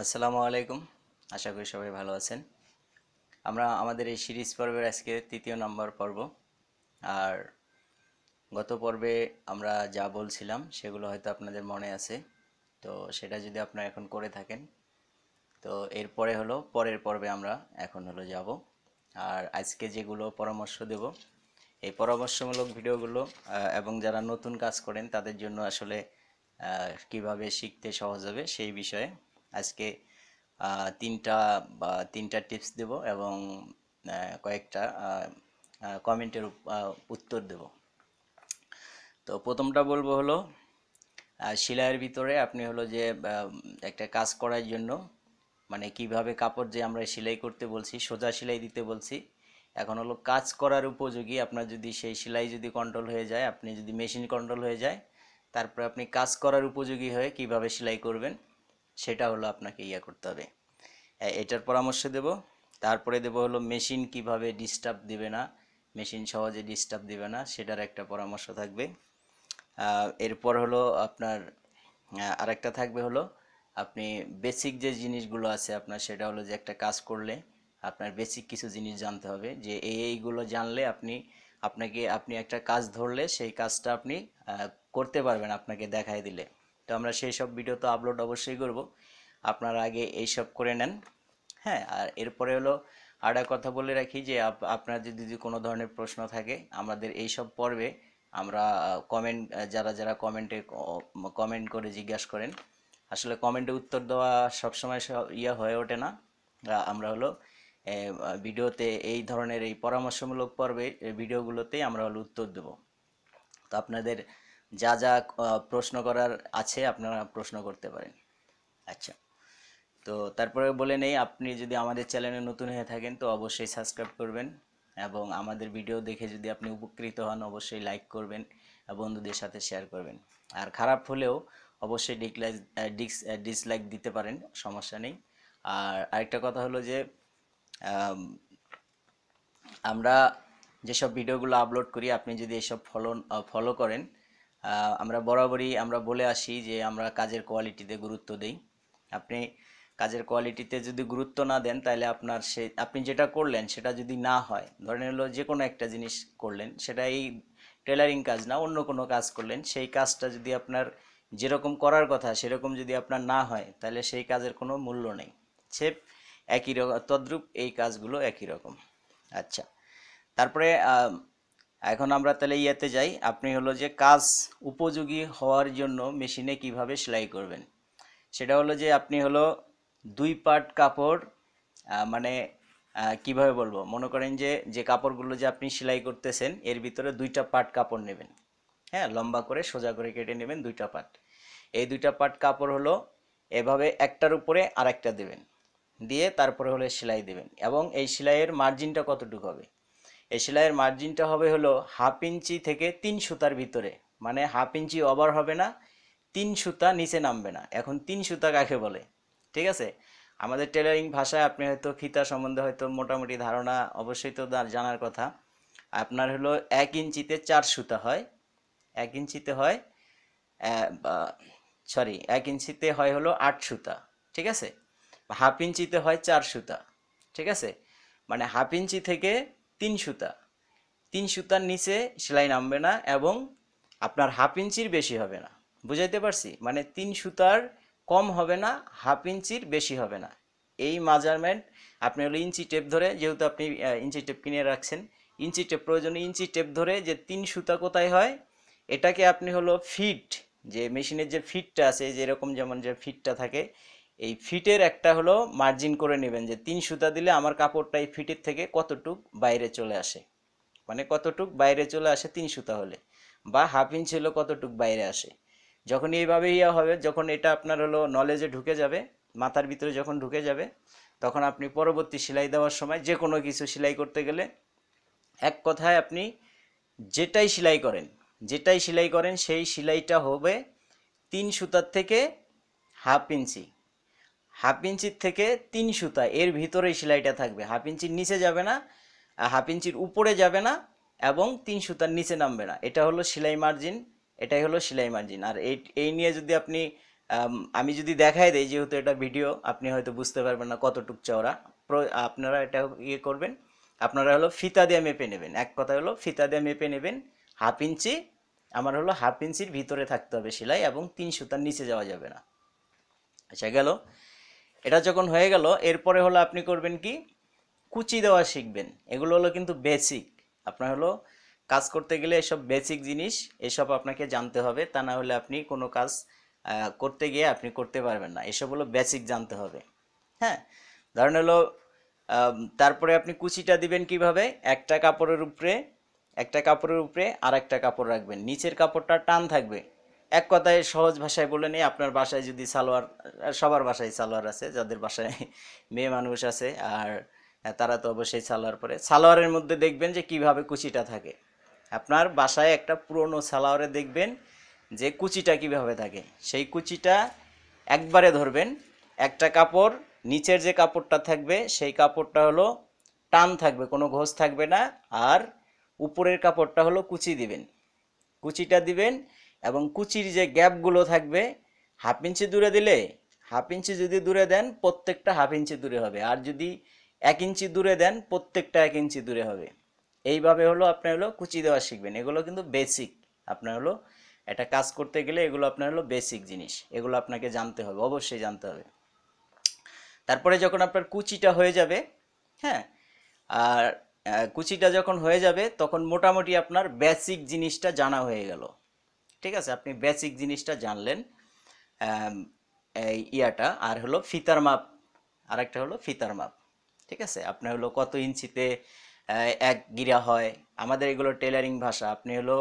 আসসালামু আলাইকুম আশা করি সবাই ভালো আছেন আমরা আমাদের এই সিরিজ পর্বের আজকে তৃতীয় নম্বর পর্ব আর গত পর্বে আমরা যা বলছিলাম সেগুলো হয়তো আপনাদের মনে আছে তো সেটা যদি আপনারা এখন করে থাকেন তো এরপরে হলো পরের পর্বে আমরা এখন হলো যাব আর আজকে যেগুলো পরামর্শ দেব এই পরামর্শমূলক ভিডিওগুলো এবং যারা নতুন কাজ করেন তাদের জন্য আসলে কিভাবে শিখতে সহজ হবে সেই বিষয়ে আজকে তিনটা বা তিনটা টিপস দেব এবং কয়েকটা কমেন্টের উত্তর দেব তো প্রথমটা বলবো হলো সেলাইয়ের ভিতরে আপনি হলো যে একটা কাজ করার জন্য মানে কিভাবে কাপড় যে আমরা সেলাই করতে বলছি সোজা সেলাই দিতে বলছি এখন হলো কাজ করার উপযোগী আপনার যদি সেই সেলাই যদি কন্ট্রোল হয়ে যায় আপনি যদি মেশিন কন্ট্রোল হয়ে যায় তারপরে আপনি কাজ করার উপযোগী হয়ে কিভাবে সেলাই করবেন সেটা হলো আপনাকে ইয়া করতে হবে এটার পরামর্শ দেব তারপরে দেব হলো মেশিন কিভাবে ডিস্টার্ব দিবে না মেশিন সহজে ডিস্টার্ব দিবে না সেটার একটা পরামর্শ থাকবে এরপর হলো আপনার আরেকটা থাকবে হলো আপনি বেসিক যে জিনিসগুলো আছে আপনার সেটা হলো যে একটা কাজ করলে আপনার বেসিক কিছু জিনিস জানতে হবে যে এইগুলো জানলে আপনি আপনাকে আপনি একটা কাজ ধরলে সেই কাজটা আপনি করতে পারবেন আপনাকে দেখায় দিলে তো আমরা সেই সব ভিডিও তো আপলোড অবশ্যই করব আপনারা আগে এই সব করে নেন হ্যাঁ আর এরপরে হলো আরেকটা কথা বলে রাখি যে আপনার যদি কোনো ধরনের প্রশ্ন থাকে আমাদের এই সব পর্বে আমরা কমেন্ট যারা যারা কমেন্টে কমেন্ট করে জিজ্ঞাসা করেন আসলে কমেন্টে উত্তর দেওয়া সবসময় ইয়া হয়ে ওঠে না আমরা হলো ভিডিওতে এই ধরনের এই পরামর্শমূলক পর্বে ভিডিওগুলোতেই আমরা হলো উত্তর দেব তো আপনাদের যা যা প্রশ্ন করার আছে আপনারা প্রশ্ন করতে পারেন আচ্ছা তো তারপরে বলে নেই আপনি যদি আমাদের চ্যানেলে নতুন হয়ে থাকেন তো অবশ্যই সাবস্ক্রাইব করবেন এবং আমাদের ভিডিও দেখে যদি আপনি উপকৃত হন অবশ্যই লাইক করবেন বন্ধুদের সাথে শেয়ার করবেন আর খারাপ হলেও অবশ্যই ডিকলাইজ ডিস ডিসলাইক দিতে পারেন সমস্যা নেই আর আরেকটা কথা হলো যে আমরা যেসব ভিডিওগুলো আপলোড করি আপনি যদি এসব ফলো ফলো করেন আমরা বরাবরই আমরা বলে আসি যে আমরা কাজের কোয়ালিটিতে গুরুত্ব দিই আপনি কাজের কোয়ালিটিতে যদি গুরুত্ব না দেন তাহলে আপনার সে আপনি যেটা করলেন সেটা যদি না হয় ধরেন হলো যে কোনো একটা জিনিস করলেন সেটা এই টেলারিং কাজ না অন্য কোনো কাজ করলেন সেই কাজটা যদি আপনার যেরকম করার কথা সেরকম যদি আপনার না হয় তাহলে সেই কাজের কোনো মূল্য নেই সে একই রকম তদ্রুপ এই কাজগুলো একই রকম আচ্ছা তারপরে এখন আমরা তাহলে ইয়েতে যাই আপনি হলো যে কাজ উপযোগী হওয়ার জন্য মেশিনে কিভাবে সেলাই করবেন সেটা হলো যে আপনি হলো দুই পার্ট কাপড় মানে কিভাবে বলবো মনে করেন যে যে কাপড়গুলো যে আপনি সেলাই করতেছেন এর ভিতরে দুইটা পার্ট কাপড় নেবেন হ্যাঁ লম্বা করে সোজা করে কেটে নেবেন দুইটা পার্ট এই দুইটা পার্ট কাপড় হলো এভাবে একটার উপরে আর একটা দেবেন দিয়ে তারপরে হলে সেলাই দেবেন এবং এই সেলাইয়ের মার্জিনটা কতটুকু হবে এই সেলাইয়ের মার্জিনটা হবে হলো হাফ ইঞ্চি থেকে তিন সুতার ভিতরে মানে হাফ ইঞ্চি ওভার হবে না তিন সুতা নিচে নামবে না এখন তিন সুতা কাকে বলে ঠিক আছে আমাদের টেলারিং ভাষায় আপনি হয়তো ফিতা সম্বন্ধে হয়তো মোটামুটি ধারণা অবশ্যই তো জানার কথা আপনার হলো এক ইঞ্চিতে চার সুতা হয় এক ইঞ্চিতে হয় সরি এক ইঞ্চিতে হয় হলো আট সুতা ঠিক আছে হাফ ইঞ্চিতে হয় চার সুতা ঠিক আছে মানে হাফ ইঞ্চি থেকে তিন সুতা তিন সুতার নিচে সেলাই নামবে না এবং আপনার হাফ ইঞ্চির বেশি হবে না বুঝাইতে পারছি মানে তিন সুতার কম হবে না হাফ ইঞ্চির বেশি হবে না এই মাজারমেন্ট আপনি হলো ইঞ্চি টেপ ধরে যেহেতু আপনি ইঞ্চি টেপ কিনে রাখছেন ইঞ্চি টেপ প্রয়োজনে ইঞ্চি টেপ ধরে যে তিন সুতা কোথায় হয় এটাকে আপনি হলো ফিট যে মেশিনের যে ফিটটা আছে যেরকম যেমন যে ফিটটা থাকে এই ফিটের একটা হলো মার্জিন করে নেবেন যে তিন সুতা দিলে আমার কাপড়টা এই ফিটের থেকে কতটুক বাইরে চলে আসে মানে কতটুক বাইরে চলে আসে তিন সুতা হলে বা হাফ ইঞ্চ হলো কতটুক বাইরে আসে যখন এইভাবে ইয়া হবে যখন এটা আপনার হলো নলেজে ঢুকে যাবে মাথার ভিতরে যখন ঢুকে যাবে তখন আপনি পরবর্তী সেলাই দেওয়ার সময় যে কোনো কিছু সেলাই করতে গেলে এক কথায় আপনি যেটাই সেলাই করেন যেটাই সেলাই করেন সেই সেলাইটা হবে তিন সুতার থেকে হাফ ইঞ্চি হাফ ইঞ্চির থেকে তিন সুতা এর ভিতরে সেলাইটা থাকবে হাফ ইঞ্চির নিচে যাবে না হাফ ইঞ্চির উপরে যাবে না এবং তিন সুতার নিচে নামবে না এটা হলো সেলাই মার্জিন এটাই হলো সেলাই মার্জিন আর এই এই নিয়ে যদি আপনি আমি যদি দেখাই দেই যেহেতু এটা ভিডিও আপনি হয়তো বুঝতে পারবেন না কতটুক চওড়া আপনারা এটা ইয়ে করবেন আপনারা হলো ফিতা দিয়ে মেপে নেবেন এক কথা হলো ফিতা দিয়ে মেপে নেবেন হাফ ইঞ্চি আমার হলো হাফ ইঞ্চির ভিতরে থাকতে হবে সেলাই এবং তিন সুতার নিচে যাওয়া যাবে না আচ্ছা গেল এটা যখন হয়ে গেল এরপরে হলো আপনি করবেন কি কুচি দেওয়া শিখবেন এগুলো হলো কিন্তু বেসিক আপনার হলো কাজ করতে গেলে এসব বেসিক জিনিস এসব আপনাকে জানতে হবে তা না হলে আপনি কোনো কাজ করতে গিয়ে আপনি করতে পারবেন না এসব হলো বেসিক জানতে হবে হ্যাঁ ধরেন হলো তারপরে আপনি কুচিটা দিবেন কিভাবে একটা কাপড়ের উপরে একটা কাপড়ের উপরে আর একটা কাপড় রাখবেন নিচের কাপড়টা টান থাকবে এক কথায় সহজ ভাষায় বলে নিই আপনার বাসায় যদি সালোয়ার সবার বাসায় সালোয়ার আছে যাদের বাসায় মেয়ে মানুষ আছে আর তারা তো অবশ্যই সালোয়ার পরে সালোয়ারের মধ্যে দেখবেন যে কিভাবে কুচিটা থাকে আপনার বাসায় একটা পুরনো সালোয়ারে দেখবেন যে কুচিটা কিভাবে থাকে সেই কুচিটা একবারে ধরবেন একটা কাপড় নিচের যে কাপড়টা থাকবে সেই কাপড়টা হলো টান থাকবে কোনো ঘোষ থাকবে না আর উপরের কাপড়টা হলো কুচি দিবেন কুচিটা দিবেন এবং কুচির যে গ্যাপগুলো থাকবে হাফ ইঞ্চি দূরে দিলে হাফ ইঞ্চি যদি দূরে দেন প্রত্যেকটা হাফ ইঞ্চি দূরে হবে আর যদি এক ইঞ্চি দূরে দেন প্রত্যেকটা এক ইঞ্চি দূরে হবে এইভাবে হলো আপনার হলো কুচি দেওয়া শিখবেন এগুলো কিন্তু বেসিক আপনার হলো একটা কাজ করতে গেলে এগুলো আপনার হলো বেসিক জিনিস এগুলো আপনাকে জানতে হবে অবশ্যই জানতে হবে তারপরে যখন আপনার কুচিটা হয়ে যাবে হ্যাঁ আর কুচিটা যখন হয়ে যাবে তখন মোটামুটি আপনার বেসিক জিনিসটা জানা হয়ে গেল ঠিক আছে আপনি বেসিক জিনিসটা জানলেন এই ইয়াটা আর হলো ফিতার মাপ আর একটা হলো ফিতার মাপ ঠিক আছে আপনার হলো কত ইঞ্চিতে এক গিরা হয় আমাদের এগুলো টেলারিং ভাষা আপনি হলো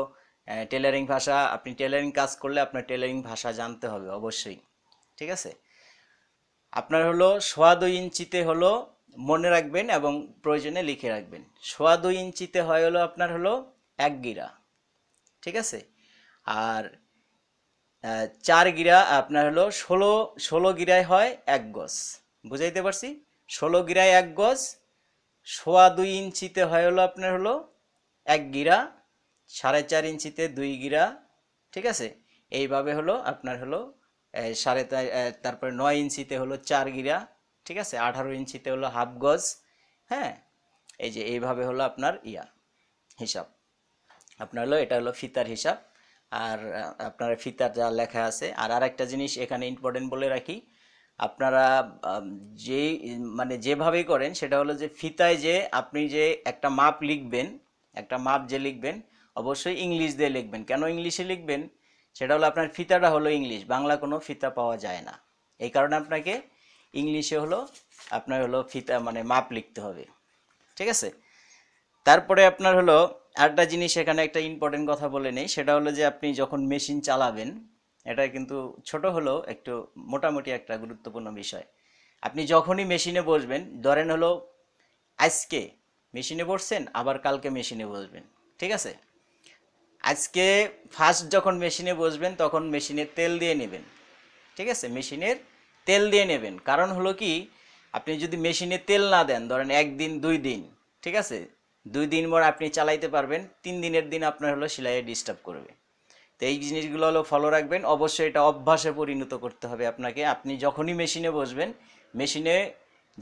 টেলারিং ভাষা আপনি টেলারিং কাজ করলে আপনার টেলারিং ভাষা জানতে হবে অবশ্যই ঠিক আছে আপনার হলো সোয়া দুই ইঞ্চিতে হলো মনে রাখবেন এবং প্রয়োজনে লিখে রাখবেন সোয়া দুই ইঞ্চিতে হয় হলো আপনার হলো এক গিরা ঠিক আছে আর চার গিরা আপনার হলো ষোলো ষোলো গিরায় হয় এক গজ বুঝাইতে পারছি ষোলো গিরায় এক গজ সোয়া দুই ইঞ্চিতে হয় হলো আপনার হলো এক গিরা সাড়ে চার ইঞ্চিতে দুই গিরা ঠিক আছে এইভাবে হলো আপনার হলো সাড়ে তারপরে নয় ইঞ্চিতে হলো চার গিরা ঠিক আছে আঠারো ইঞ্চিতে হলো হাফ গজ হ্যাঁ এই যে এইভাবে হলো আপনার ইয়া হিসাব আপনার হলো এটা হলো ফিতার হিসাব আর আপনার ফিতার যা লেখা আছে আর আরেকটা জিনিস এখানে ইম্পর্টেন্ট বলে রাখি আপনারা যে মানে যেভাবেই করেন সেটা হলো যে ফিতায় যে আপনি যে একটা মাপ লিখবেন একটা মাপ যে লিখবেন অবশ্যই ইংলিশ দিয়ে লিখবেন কেন ইংলিশে লিখবেন সেটা হলো আপনার ফিতাটা হলো ইংলিশ বাংলা কোনো ফিতা পাওয়া যায় না এই কারণে আপনাকে ইংলিশে হলো আপনার হলো ফিতা মানে মাপ লিখতে হবে ঠিক আছে তারপরে আপনার হলো একটা জিনিস এখানে একটা ইম্পর্টেন্ট কথা বলে নেই সেটা হলো যে আপনি যখন মেশিন চালাবেন এটা কিন্তু ছোট হলেও একটু মোটামুটি একটা গুরুত্বপূর্ণ বিষয় আপনি যখনই মেশিনে বসবেন ধরেন হলো আজকে মেশিনে বসছেন আবার কালকে মেশিনে বসবেন ঠিক আছে আজকে ফার্স্ট যখন মেশিনে বসবেন তখন মেশিনে তেল দিয়ে নেবেন ঠিক আছে মেশিনের তেল দিয়ে নেবেন কারণ হলো কি আপনি যদি মেশিনে তেল না দেন ধরেন একদিন দুই দিন ঠিক আছে দুই দিন পর আপনি চালাইতে পারবেন তিন দিনের দিন আপনার হলো সেলাইয়ে ডিস্টার্ব করবে তো এই জিনিসগুলো হলো ফলো রাখবেন অবশ্যই এটা অভ্যাসে পরিণত করতে হবে আপনাকে আপনি যখনই মেশিনে বসবেন মেশিনে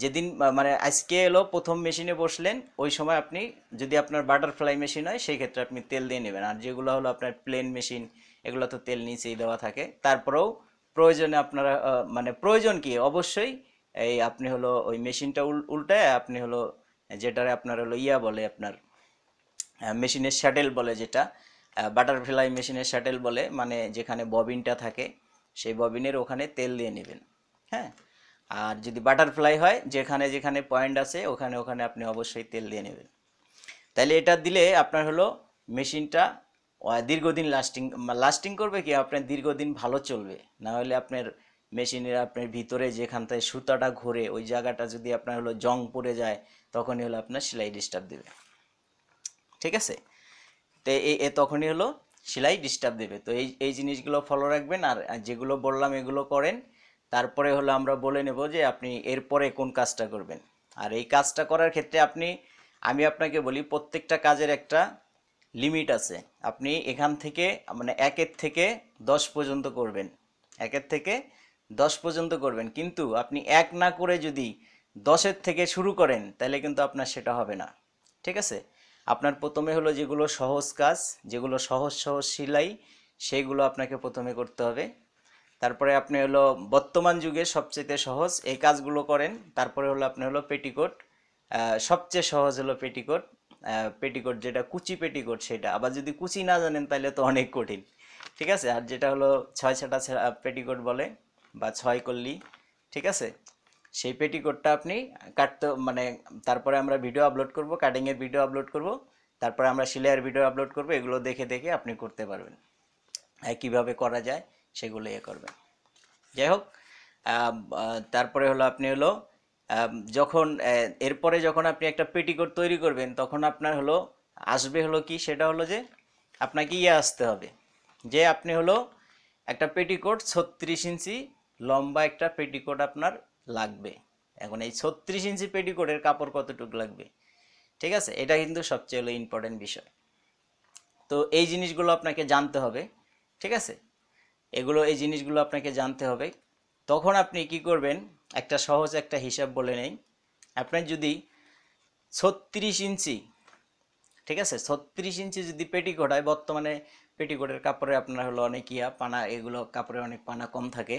যেদিন মানে আজকে এলো প্রথম মেশিনে বসলেন ওই সময় আপনি যদি আপনার বাটারফ্লাই মেশিন হয় সেই ক্ষেত্রে আপনি তেল দিয়ে নেবেন আর যেগুলো হলো আপনার প্লেন মেশিন এগুলো তো তেল নিচেই দেওয়া থাকে তারপরেও প্রয়োজনে আপনারা মানে প্রয়োজন কি অবশ্যই এই আপনি হলো ওই মেশিনটা উল্টায় আপনি হলো যেটারে আপনার হলো ইয়া বলে আপনার মেশিনের শ্যাটেল বলে যেটা বাটারফ্লাই মেশিনের শ্যাটেল বলে মানে যেখানে ববিনটা থাকে সেই ববিনের ওখানে তেল দিয়ে নেবেন হ্যাঁ আর যদি বাটারফ্লাই হয় যেখানে যেখানে পয়েন্ট আছে ওখানে ওখানে আপনি অবশ্যই তেল দিয়ে নেবেন তাহলে এটা দিলে আপনার হলো মেশিনটা দীর্ঘদিন লাস্টিং লাস্টিং করবে কি আপনার দীর্ঘদিন ভালো চলবে না হলে আপনার মেশিনের আপনার ভিতরে যেখানটায় সুতাটা ঘোরে ওই জায়গাটা যদি আপনার হলো জং পড়ে যায় তখনই হলো আপনার সেলাই ডিস্টার্ব দেবে ঠিক আছে তো এ তখনই হলো সেলাই ডিস্টার্ব দেবে তো এই এই জিনিসগুলো ফলো রাখবেন আর যেগুলো বললাম এগুলো করেন তারপরে হলো আমরা বলে নেব যে আপনি এরপরে কোন কাজটা করবেন আর এই কাজটা করার ক্ষেত্রে আপনি আমি আপনাকে বলি প্রত্যেকটা কাজের একটা লিমিট আছে আপনি এখান থেকে মানে একের থেকে দশ পর্যন্ত করবেন একের থেকে দশ পর্যন্ত করবেন কিন্তু আপনি এক না করে যদি দশের থেকে শুরু করেন তাহলে কিন্তু আপনার সেটা হবে না ঠিক আছে আপনার প্রথমে হলো যেগুলো সহজ কাজ যেগুলো সহজ সহজ সিলাই সেগুলো আপনাকে প্রথমে করতে হবে তারপরে আপনি হলো বর্তমান যুগে সবচেয়ে সহজ এই কাজগুলো করেন তারপরে হলো আপনি হলো পেটিকোট সবচেয়ে সহজ হলো পেটিকোট পেটিকোট যেটা কুচি পেটিকোট সেটা আবার যদি কুচি না জানেন তাহলে তো অনেক কঠিন ঠিক আছে আর যেটা হলো ছয় ছাটা পেটিকোট বলে বা ছয় কল্লি ঠিক আছে সেই পেটিকোটটা আপনি কাটতে মানে তারপরে আমরা ভিডিও আপলোড করব কাটিংয়ের ভিডিও আপলোড করব তারপরে আমরা সেলাইয়ের ভিডিও আপলোড করব এগুলো দেখে দেখে আপনি করতে পারবেন হ্যাঁ, কিভাবে করা যায় সেগুলো ইয়ে করবেন যাই হোক তারপরে হলো আপনি হলো যখন এরপরে যখন আপনি একটা পেটিকোট তৈরি করবেন তখন আপনার হলো আসবে হলো কি সেটা হলো যে আপনাকে ইয়ে আসতে হবে যে আপনি হলো একটা পেটিকোট ছত্রিশ ইঞ্চি লম্বা একটা পেটিকোট আপনার লাগবে এখন এই ছত্রিশ ইঞ্চি পেটিকোটের কাপড় কতটুকু লাগবে ঠিক আছে এটা কিন্তু সবচেয়ে হলো ইম্পর্টেন্ট বিষয় তো এই জিনিসগুলো আপনাকে জানতে হবে ঠিক আছে এগুলো এই জিনিসগুলো আপনাকে জানতে হবে তখন আপনি কি করবেন একটা সহজ একটা হিসাব বলে নেই আপনার যদি ছত্রিশ ইঞ্চি ঠিক আছে ছত্রিশ ইঞ্চি যদি পেটিকোট হয় বর্তমানে পেটিকোটের কাপড়ে আপনার হলো অনেক ইয়া পানা এগুলো কাপড়ে অনেক পানা কম থাকে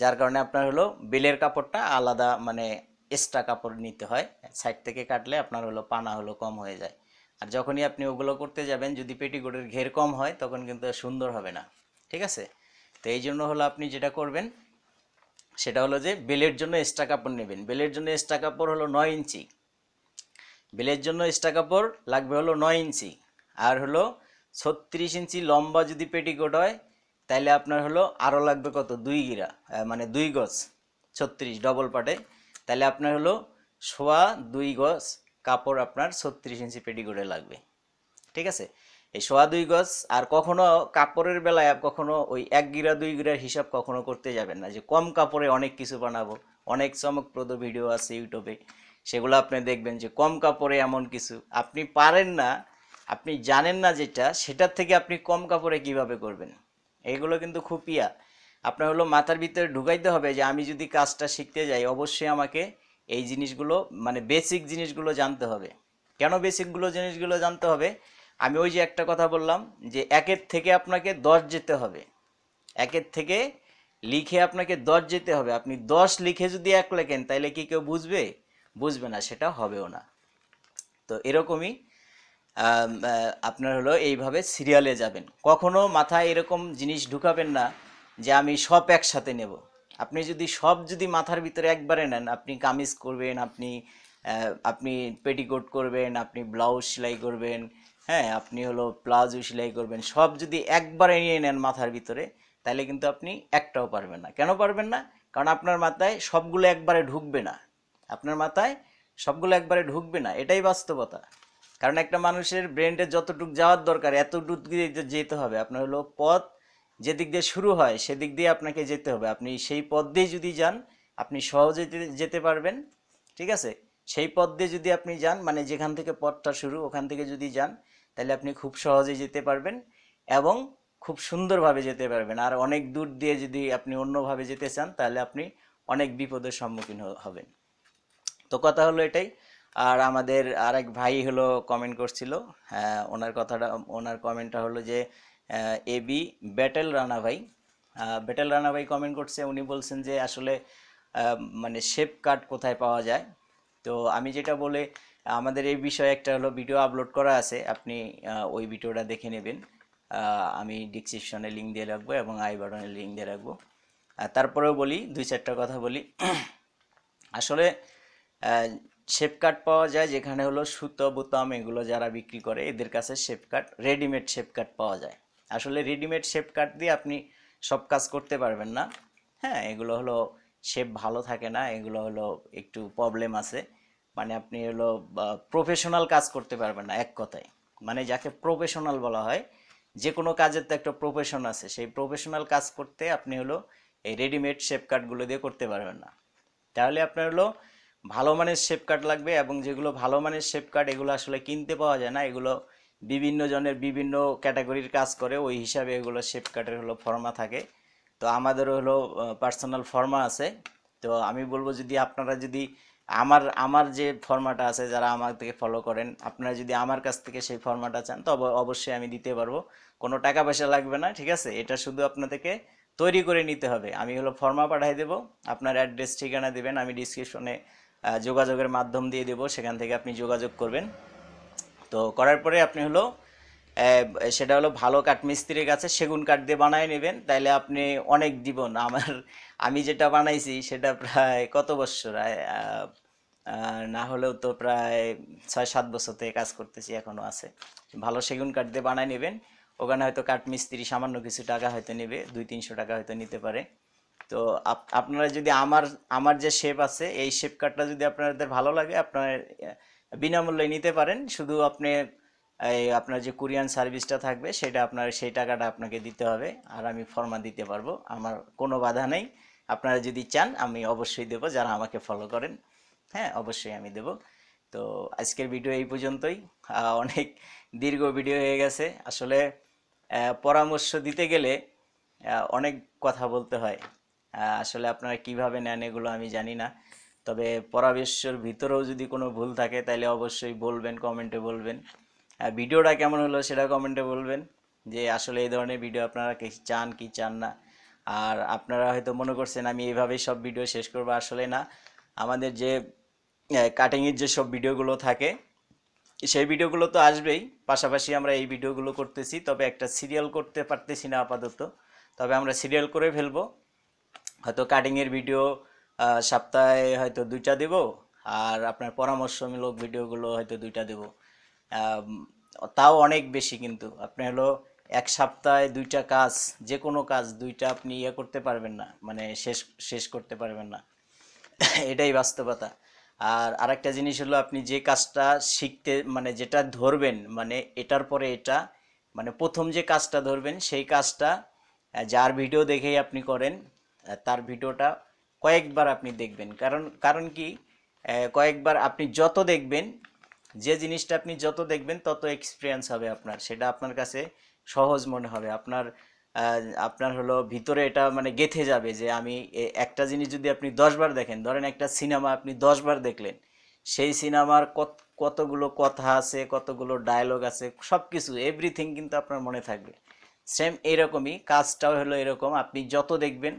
যার কারণে আপনার হলো বেলের কাপড়টা আলাদা মানে এক্সট্রা কাপড় নিতে হয় সাইড থেকে কাটলে আপনার হলো পানা হলো কম হয়ে যায় আর যখনই আপনি ওগুলো করতে যাবেন যদি পেটিকোটের ঘের কম হয় তখন কিন্তু সুন্দর হবে না ঠিক আছে তো এই জন্য হলো আপনি যেটা করবেন সেটা হলো যে বেলের জন্য এক্সট্রা কাপড় নেবেন বেলের জন্য এক্সট্রা কাপড় হলো নয় ইঞ্চি বেলের জন্য এক্সট্রা কাপড় লাগবে হলো নয় ইঞ্চি আর হলো ছত্রিশ ইঞ্চি লম্বা যদি পেটিকোট হয় তাইলে আপনার হলো আরও লাগবে কত দুই গিরা মানে দুই গজ ছত্রিশ ডবল পাটে তাহলে আপনার হলো সোয়া দুই গজ কাপড় আপনার ছত্রিশ ইঞ্চি করে লাগবে ঠিক আছে এই সোয়া দুই গজ আর কখনো কাপড়ের বেলায় কখনো ওই এক গিরা দুই গিরার হিসাব কখনো করতে যাবেন না যে কম কাপড়ে অনেক কিছু বানাবো অনেক চমকপ্রদ ভিডিও আছে ইউটিউবে সেগুলো আপনি দেখবেন যে কম কাপড়ে এমন কিছু আপনি পারেন না আপনি জানেন না যেটা সেটার থেকে আপনি কম কাপড়ে কিভাবে করবেন এগুলো কিন্তু খুপিয়া আপনার হলো মাথার ভিতরে ঢুকাইতে হবে যে আমি যদি কাজটা শিখতে যাই অবশ্যই আমাকে এই জিনিসগুলো মানে বেসিক জিনিসগুলো জানতে হবে কেন বেসিকগুলো জিনিসগুলো জানতে হবে আমি ওই যে একটা কথা বললাম যে একের থেকে আপনাকে দশ যেতে হবে একের থেকে লিখে আপনাকে দশ যেতে হবে আপনি দশ লিখে যদি এক লেখেন তাহলে কি কেউ বুঝবে বুঝবে না সেটা হবেও না তো এরকমই আপনার হলো এইভাবে সিরিয়ালে যাবেন কখনো মাথায় এরকম জিনিস ঢুকাবেন না যে আমি সব একসাথে নেব আপনি যদি সব যদি মাথার ভিতরে একবারে নেন আপনি কামিজ করবেন আপনি আপনি পেটিকোট করবেন আপনি ব্লাউজ সেলাই করবেন হ্যাঁ আপনি হলো প্লাজো সেলাই করবেন সব যদি একবারে নিয়ে নেন মাথার ভিতরে তাহলে কিন্তু আপনি একটাও পারবেন না কেন পারবেন না কারণ আপনার মাথায় সবগুলো একবারে ঢুকবে না আপনার মাথায় সবগুলো একবারে ঢুকবে না এটাই বাস্তবতা কারণ একটা মানুষের ব্রেনটা যতটুক যাওয়ার দরকার এতটুক দিয়ে যেতে হবে আপনার হলো পথ যেদিক দিয়ে শুরু হয় সেদিক দিয়ে আপনাকে যেতে হবে আপনি সেই পথ দিয়ে যদি যান আপনি সহজে যেতে পারবেন ঠিক আছে সেই পথ দিয়ে যদি আপনি যান মানে যেখান থেকে পথটা শুরু ওখান থেকে যদি যান তাহলে আপনি খুব সহজে যেতে পারবেন এবং খুব সুন্দরভাবে যেতে পারবেন আর অনেক দূর দিয়ে যদি আপনি অন্যভাবে যেতে চান তাহলে আপনি অনেক বিপদের সম্মুখীন হবেন তো কথা হলো এটাই আর আমাদের আরেক ভাই হলো কমেন্ট করছিল হ্যাঁ, ওনার কথাটা ওনার কমেন্টটা হলো যে এবি ব্যাটেল রানা ভাই ব্যাটেল রানা ভাই কমেন্ট করছে উনি বলছেন যে আসলে মানে শেপ কার্ড কোথায় পাওয়া যায় তো আমি যেটা বলে আমাদের এই বিষয়ে একটা হলো ভিডিও আপলোড করা আছে আপনি ওই ভিডিওটা দেখে নেবেন আমি ডিসক্রিপশনে লিঙ্ক দিয়ে রাখবো এবং আই বাটনে লিঙ্ক দিয়ে রাখবো তারপরেও বলি দুই চারটা কথা বলি আসলে শেপকাট পাওয়া যায় যেখানে হলো সুতো বোতাম এগুলো যারা বিক্রি করে এদের কাছে শেপকাট রেডিমেড শেপকাট পাওয়া যায় আসলে রেডিমেড শেপকাট দিয়ে আপনি সব কাজ করতে পারবেন না হ্যাঁ এগুলো হলো শেপ ভালো থাকে না এগুলো হলো একটু প্রবলেম আছে মানে আপনি হলো প্রফেশনাল কাজ করতে পারবেন না এক কথায় মানে যাকে প্রফেশনাল বলা হয় যে কোনো কাজের তো একটা প্রফেশন আছে সেই প্রফেশনাল কাজ করতে আপনি হলো এই রেডিমেড শেপকাটগুলো দিয়ে করতে পারবেন না তাহলে আপনার হলো ভালো মানের শেপ কার্ড লাগবে এবং যেগুলো ভালো মানের শেপ কার্ড এগুলো আসলে কিনতে পাওয়া যায় না এগুলো বিভিন্ন জনের বিভিন্ন ক্যাটাগরির কাজ করে ওই হিসাবে এগুলো শেপ কার্ডের হলো ফর্মা থাকে তো আমাদেরও হলো পার্সোনাল ফর্মা আছে তো আমি বলবো যদি আপনারা যদি আমার আমার যে ফর্মাটা আছে যারা আমার থেকে ফলো করেন আপনারা যদি আমার কাছ থেকে সেই ফর্মাটা চান তো অবশ্যই আমি দিতে পারবো কোনো টাকা পয়সা লাগবে না ঠিক আছে এটা শুধু আপনাদেরকে তৈরি করে নিতে হবে আমি হলো ফর্মা পাঠাই দেবো আপনার অ্যাড্রেস ঠিকানা দেবেন আমি ডিসক্রিপশনে যোগাযোগের মাধ্যম দিয়ে দেব সেখান থেকে আপনি যোগাযোগ করবেন তো করার পরে আপনি হলো সেটা হলো ভালো কাঠমিস্ত্রির কাছে সেগুন কাঠ দিয়ে বানায় নেবেন তাইলে আপনি অনেক জীবন আমার আমি যেটা বানাইছি সেটা প্রায় কত বছর না হলেও তো প্রায় ছয় সাত বছর থেকে কাজ করতেছি এখনও আছে ভালো সেগুন কাঠ দিয়ে বানায় নেবেন ওখানে হয়তো কাঠমিস্ত্রি সামান্য কিছু টাকা হয়তো নেবে দুই তিনশো টাকা হয়তো নিতে পারে তো আপনারা যদি আমার আমার যে শেপ আছে এই শেপ কার্ডটা যদি আপনাদের ভালো লাগে আপনার বিনামূল্যে নিতে পারেন শুধু আপনি এই আপনার যে কোরিয়ান সার্ভিসটা থাকবে সেটা আপনার সেই টাকাটা আপনাকে দিতে হবে আর আমি ফর্মা দিতে পারবো আমার কোনো বাধা নেই আপনারা যদি চান আমি অবশ্যই দেব যারা আমাকে ফলো করেন হ্যাঁ অবশ্যই আমি দেব তো আজকের ভিডিও এই পর্যন্তই অনেক দীর্ঘ ভিডিও হয়ে গেছে আসলে পরামর্শ দিতে গেলে অনেক কথা বলতে হয় আসলে আপনারা কিভাবে নেন এগুলো আমি জানি না তবে পরাবেশ্বর ভিতরেও যদি কোনো ভুল থাকে তাহলে অবশ্যই বলবেন কমেন্টে বলবেন ভিডিওটা কেমন হলো সেটা কমেন্টে বলবেন যে আসলে এই ধরনের ভিডিও আপনারা কি চান কি চান না আর আপনারা হয়তো মনে করছেন আমি এইভাবেই সব ভিডিও শেষ করবো আসলে না আমাদের যে কাটিংয়ের যে সব ভিডিওগুলো থাকে সেই ভিডিওগুলো তো আসবেই পাশাপাশি আমরা এই ভিডিওগুলো করতেছি তবে একটা সিরিয়াল করতে পারতেছি না আপাতত তবে আমরা সিরিয়াল করে ফেলবো হয়তো কাটিংয়ের ভিডিও সপ্তাহে হয়তো দুইটা দেব আর আপনার পরামর্শমূলক ভিডিওগুলো হয়তো দুইটা দেব তাও অনেক বেশি কিন্তু আপনি হলো এক সপ্তাহে দুইটা কাজ যে কোনো কাজ দুইটা আপনি ইয়ে করতে পারবেন না মানে শেষ শেষ করতে পারবেন না এটাই বাস্তবতা আর আরেকটা জিনিস হলো আপনি যে কাজটা শিখতে মানে যেটা ধরবেন মানে এটার পরে এটা মানে প্রথম যে কাজটা ধরবেন সেই কাজটা যার ভিডিও দেখেই আপনি করেন তার ভিডিওটা কয়েকবার আপনি দেখবেন কারণ কারণ কি কয়েকবার আপনি যত দেখবেন যে জিনিসটা আপনি যত দেখবেন তত এক্সপিরিয়েন্স হবে আপনার সেটা আপনার কাছে সহজ মনে হবে আপনার আপনার হলো ভিতরে এটা মানে গেথে যাবে যে আমি একটা জিনিস যদি আপনি দশবার দেখেন ধরেন একটা সিনেমা আপনি দশবার দেখলেন সেই সিনেমার কত কতগুলো কথা আছে কতগুলো ডায়লগ আছে সব কিছু এভরিথিং কিন্তু আপনার মনে থাকবে সেম এরকমই কাজটাও হলো এরকম আপনি যত দেখবেন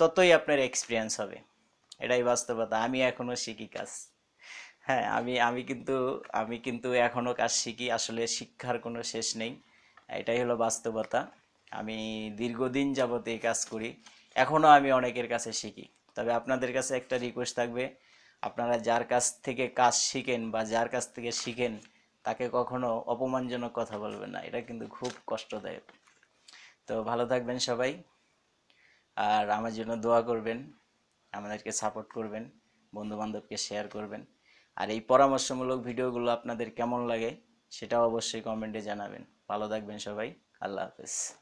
ততই আপনার এক্সপিরিয়েন্স হবে এটাই বাস্তবতা আমি এখনও শিখি কাজ হ্যাঁ আমি আমি কিন্তু আমি কিন্তু এখনও কাজ শিখি আসলে শিক্ষার কোনো শেষ নেই এটাই হলো বাস্তবতা আমি দীর্ঘদিন যাবৎ এই কাজ করি এখনও আমি অনেকের কাছে শিখি তবে আপনাদের কাছে একটা রিকোয়েস্ট থাকবে আপনারা যার কাছ থেকে কাজ শিখেন বা যার কাছ থেকে শিখেন তাকে কখনো অপমানজনক কথা বলবেন না এটা কিন্তু খুব কষ্টদায়ক তো ভালো থাকবেন সবাই আর আমার জন্য দোয়া করবেন আমাদেরকে সাপোর্ট করবেন বন্ধুবান্ধবকে শেয়ার করবেন আর এই পরামর্শমূলক ভিডিওগুলো আপনাদের কেমন লাগে সেটাও অবশ্যই কমেন্টে জানাবেন ভালো থাকবেন সবাই আল্লাহ হাফেজ